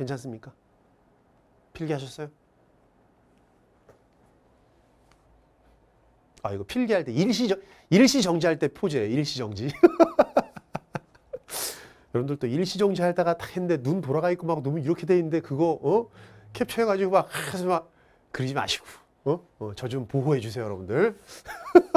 괜찮습니까? 필기하셨어요? 아 이거 필기할 때 일시 정 일시 정지할 때 포제 일시 정지. 여러분들 또 일시 정지 하다가 딱 했는데 눈 돌아가 있고 막 눈이 이렇게 돼 있는데 그거 어 캡처해가지고 막 해서 막 그러지 마시고 어, 어 저 좀 보호해 주세요 여러분들.